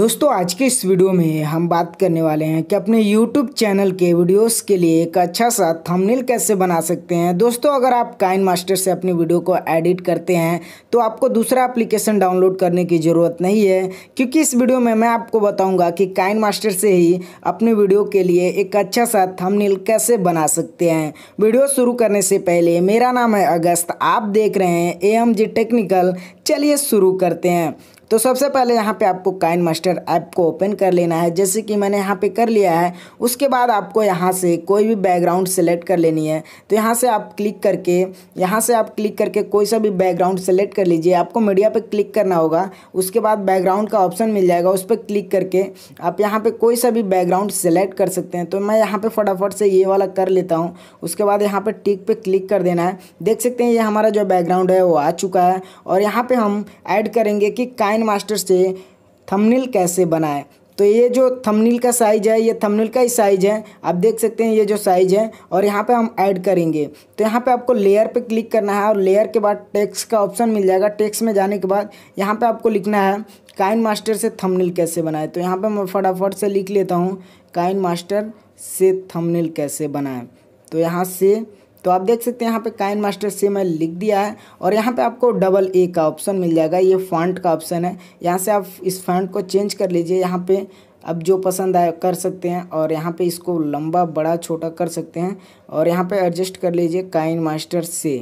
दोस्तों आज के इस वीडियो में हम बात करने वाले हैं कि अपने YouTube चैनल के वीडियोस के लिए एक अच्छा सा थंबनेल कैसे बना सकते हैं दोस्तों अगर आप काइन मास्टर से अपनी वीडियो को एडिट करते हैं तो आपको दूसरा एप्लीकेशन डाउनलोड करने की ज़रूरत नहीं है क्योंकि इस वीडियो में मैं आपको बताऊंगा कि काइन मास्टर से ही अपने वीडियो के लिए एक अच्छा सा थमनिल कैसे बना सकते हैं वीडियो शुरू करने से पहले मेरा नाम है अगस्त आप देख रहे हैं ए टेक्निकल चलिए शुरू करते हैं तो सबसे पहले यहाँ पे आपको काइन मास्टर ऐप को ओपन कर लेना है जैसे कि मैंने यहाँ पे कर लिया है उसके बाद आपको यहाँ से कोई भी बैकग्राउंड सेलेक्ट कर लेनी है तो यहाँ से आप क्लिक करके यहाँ से आप क्लिक करके कोई सा भी बैकग्राउंड सेलेक्ट कर लीजिए आपको मीडिया पर क्लिक करना होगा उसके बाद बैकग्राउंड का ऑप्शन मिल जाएगा उस पर क्लिक करके आप यहाँ पर कोई सा भी बैकग्राउंड सेलेक्ट कर सकते हैं तो मैं यहाँ पर फटाफट से ये वाला कर लेता हूँ उसके बाद यहाँ पर टिक पर क्लिक कर देना है देख सकते हैं ये हमारा जो बैकग्राउंड है वो आ चुका है और यहाँ पर हम ऐड करेंगे कि काइन डिज़ाइन मास्टर से थंबनेल कैसे बनाएं तो ये जो थंबनेल का साइज है ये थंबनेल का ही साइज है आप देख सकते हैं ये जो साइज है और यहाँ पे हम ऐड करेंगे तो यहाँ पे आपको लेयर पे क्लिक करना है और लेयर के बाद टेक्स्ट का ऑप्शन मिल जाएगा टेक्स्ट में जाने के बाद यहाँ पे आपको लिखना है काइन मास्टर से थंबनेल कैसे बनाए तो यहाँ पर मैं फटाफट से लिख लेता हूँ काइन मास्टर से थमनिल कैसे बनाएं तो यहाँ से तो आप देख सकते हैं यहाँ पे काइन मास्टर से मैं लिख दिया है और यहाँ पे आपको डबल ए का ऑप्शन मिल जाएगा ये फॉन्ट का ऑप्शन है यहाँ से आप इस फॉन्ट को चेंज कर लीजिए यहाँ पे अब जो पसंद आए कर सकते हैं और यहाँ पे इसको लंबा बड़ा छोटा कर सकते हैं और यहाँ पे एडजस्ट कर लीजिए काइन मास्टर से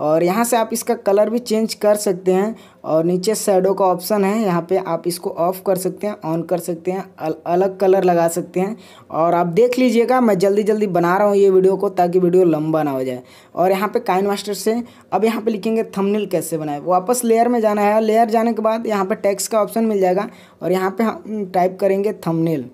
और यहाँ से आप इसका कलर भी चेंज कर सकते हैं और नीचे शेडो का ऑप्शन है यहाँ पे आप इसको ऑफ़ कर सकते हैं ऑन कर सकते हैं अल, अलग कलर लगा सकते हैं और आप देख लीजिएगा मैं जल्दी जल्दी बना रहा हूँ ये वीडियो को ताकि वीडियो लंबा ना हो जाए और यहाँ पे काइन मास्टर से अब यहाँ पे लिखेंगे थंबनेल कैसे बनाए वापस लेयर में जाना है लेयर जाने के बाद यहाँ पर टैक्स का ऑप्शन मिल जाएगा और यहाँ पर हम टाइप करेंगे थमनेल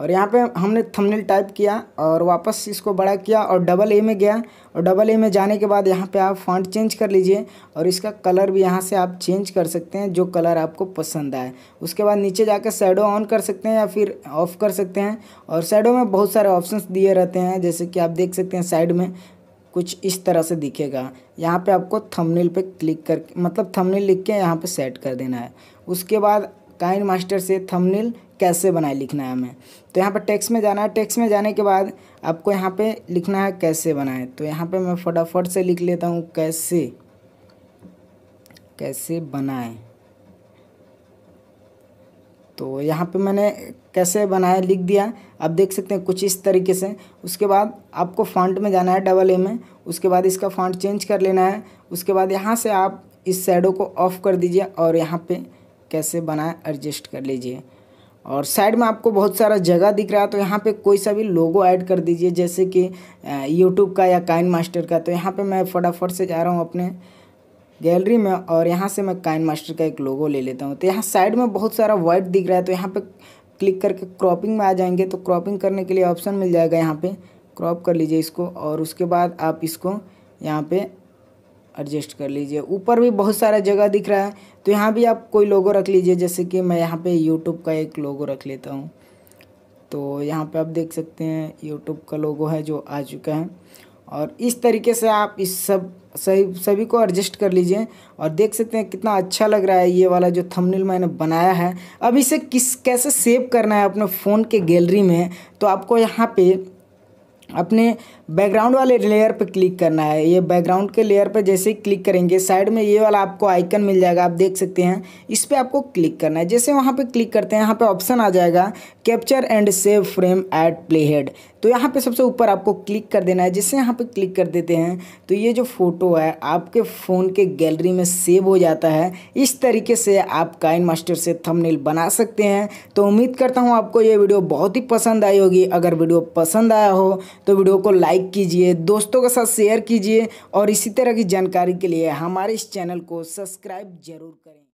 और यहाँ पे हमने थंबनेल टाइप किया और वापस इसको बड़ा किया और डबल ए में गया और डबल ए में जाने के बाद यहाँ पे आप फॉन्ट चेंज कर लीजिए और इसका कलर भी यहाँ से आप चेंज कर सकते हैं जो कलर आपको पसंद आए उसके बाद नीचे जाकर शेडो ऑन कर सकते हैं या फिर ऑफ़ कर सकते हैं और शेडो में बहुत सारे ऑप्शन दिए रहते हैं जैसे कि आप देख सकते हैं साइड में कुछ इस तरह से दिखेगा यहाँ पे आपको थंबनेल पे क्लिक कर मतलब थंबनेल लिख के यहाँ पे सेट कर देना है उसके बाद काइन मास्टर से थंबनेल कैसे बनाए लिखना है हमें तो यहाँ पर टेक्स्ट में जाना है टेक्स्ट में जाने के बाद आपको यहाँ पे लिखना है कैसे बनाए तो यहाँ पे मैं फटाफट से लिख लेता हूँ कैसे कैसे बनाए तो यहाँ पे मैंने कैसे बनाया लिख दिया आप देख सकते हैं कुछ इस तरीके से उसके बाद आपको फॉन्ट में जाना है डबल ए में उसके बाद इसका फॉन्ट चेंज कर लेना है उसके बाद यहाँ से आप इस शेडो को ऑफ़ कर दीजिए और यहाँ पे कैसे बनाए एडजस्ट कर लीजिए और साइड में आपको बहुत सारा जगह दिख रहा है तो यहाँ पे कोई सा भी लोगो ऐड कर दीजिए जैसे कि यूट्यूब का या काइन मास्टर का तो यहाँ पे मैं फटाफट से जा रहा हूँ अपने गैलरी में और यहाँ से मैं काइन मास्टर का एक लोगो ले लेता हूँ तो यहाँ साइड में बहुत सारा वाइट दिख रहा है तो यहाँ पर क्लिक करके क्रॉपिंग में आ जाएंगे तो क्रॉपिंग करने के लिए ऑप्शन मिल जाएगा यहाँ पर क्रॉप कर लीजिए इसको और उसके बाद आप इसको यहाँ पर एडजस्ट कर लीजिए ऊपर भी बहुत सारा जगह दिख रहा है तो यहाँ भी आप कोई लोगो रख लीजिए जैसे कि मैं यहाँ पे यूट्यूब का एक लोगो रख लेता हूँ तो यहाँ पे आप देख सकते हैं यूट्यूब का लोगो है जो आ चुका है और इस तरीके से आप इस सब सही सभी को एडजस्ट कर लीजिए और देख सकते हैं कितना अच्छा लग रहा है ये वाला जो थंबनेल मैंने बनाया है अब इसे किस कैसे सेव करना है अपने फ़ोन के गैलरी में तो आपको यहाँ पे अपने बैकग्राउंड वाले लेयर पर क्लिक करना है ये बैकग्राउंड के लेयर पर जैसे ही क्लिक करेंगे साइड में ये वाला आपको आइकन मिल जाएगा आप देख सकते हैं इस पर आपको क्लिक करना है जैसे वहाँ पे क्लिक करते हैं यहाँ पे ऑप्शन आ जाएगा capture and save frame at playhead तो यहाँ पे सबसे ऊपर आपको क्लिक कर देना है जिससे यहाँ पे क्लिक कर देते हैं तो ये जो फ़ोटो है आपके फ़ोन के गैलरी में सेव हो जाता है इस तरीके से आप काइन मास्टर से थंबनेल बना सकते हैं तो उम्मीद करता हूँ आपको ये वीडियो बहुत ही पसंद आई होगी अगर वीडियो पसंद आया हो तो वीडियो को लाइक कीजिए दोस्तों के साथ शेयर कीजिए और इसी तरह की जानकारी के लिए हमारे इस चैनल को सब्सक्राइब ज़रूर करें